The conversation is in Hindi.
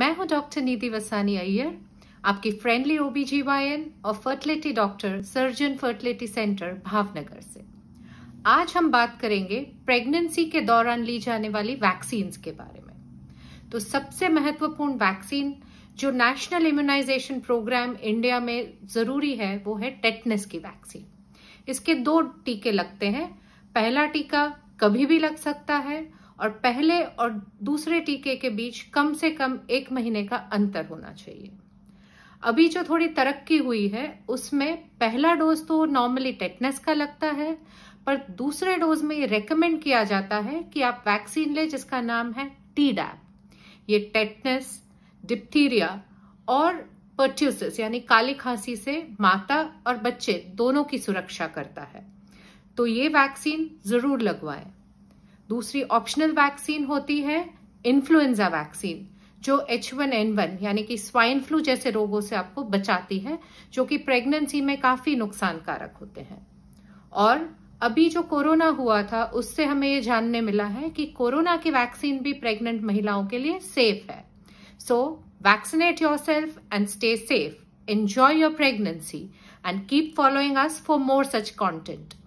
मैं हूं डॉक्टर निधि वसानी अय्यर आपकी फ्रेंडली ओबीजीवाईएन और fertility doctor surgeon fertility centre Bhavnagar से आज हम बात करेंगे प्रेगनेंसी के दौरान ली जाने वाली वैक्सीन के बारे में तो सबसे महत्वपूर्ण वैक्सीन जो नेशनल इम्यूनाइजेशन प्रोग्राम इंडिया में जरूरी है वो है टेटनेस की वैक्सीन इसके दो टीके लगते हैं पहला टीका कभी भी लग सकता है और पहले और दूसरे टीके के बीच कम से कम एक महीने का अंतर होना चाहिए अभी जो थोड़ी तरक्की हुई है उसमें पहला डोज तो नॉर्मली टेटनेस का लगता है पर दूसरे डोज में ये रेकमेंड किया जाता है कि आप वैक्सीन ले जिसका नाम है टी डैप ये टेटनेस डिप्थीरिया और पर्ट्यूसिस यानी काली खांसी से माता और बच्चे दोनों की सुरक्षा करता है तो ये वैक्सीन जरूर लगवाएं दूसरी ऑप्शनल वैक्सीन होती है इन्फ्लुएंजा वैक्सीन जो एच वन एन वन यानी कि स्वाइन फ्लू जैसे रोगों से आपको बचाती है जो कि प्रेगनेंसी में काफी नुकसान कारक होते हैं और अभी जो कोरोना हुआ था उससे हमें ये जानने मिला है कि कोरोना की वैक्सीन भी प्रेग्नेंट महिलाओं के लिए सेफ है so vaccinate yourself and stay safe enjoy your pregnancy and keep following us for more such content